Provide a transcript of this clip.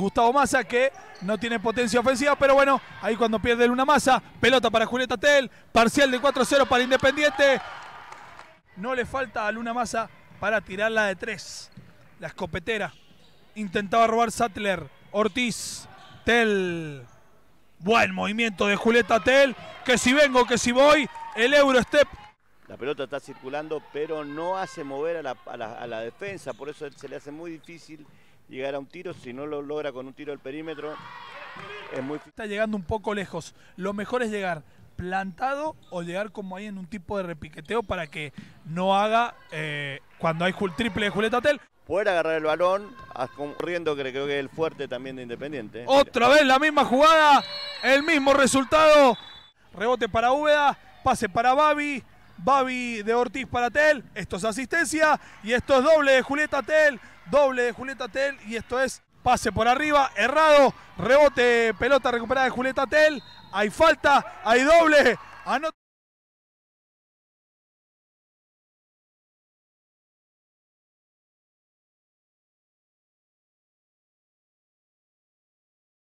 Gustavo Massa, que no tiene potencia ofensiva, pero bueno, ahí cuando pierde Luna una Massa, pelota para Julieta Tell, parcial de 4-0 para Independiente. No le falta a Luna Massa para tirar la de tres. La escopetera. Intentaba robar Sattler. Ortiz. Tel. Buen movimiento de Julieta Tell, Que si vengo, que si voy. El Eurostep la pelota está circulando, pero no hace mover a la, defensa, por eso se le hace muy difícil llegar a un tiro. Si no lo logra con un tiro al perímetro, es muy... Está llegando un poco lejos. Lo mejor es llegar plantado o llegar como ahí en un tipo de repiqueteo para que no haga eh, cuando hay triple de Julieta Tel. Puede agarrar el balón, corriendo que creo que es el fuerte también de Independiente. ¿eh? Otra vez la misma jugada, el mismo resultado. Rebote para Úbeda, pase para Babi, Babi de Ortiz para Tel. Esto es asistencia y esto es doble de Julieta Tel. Doble de Julieta Tel y esto es pase por arriba, errado, rebote, pelota recuperada de Julieta Tel. Hay falta, hay doble. Anota.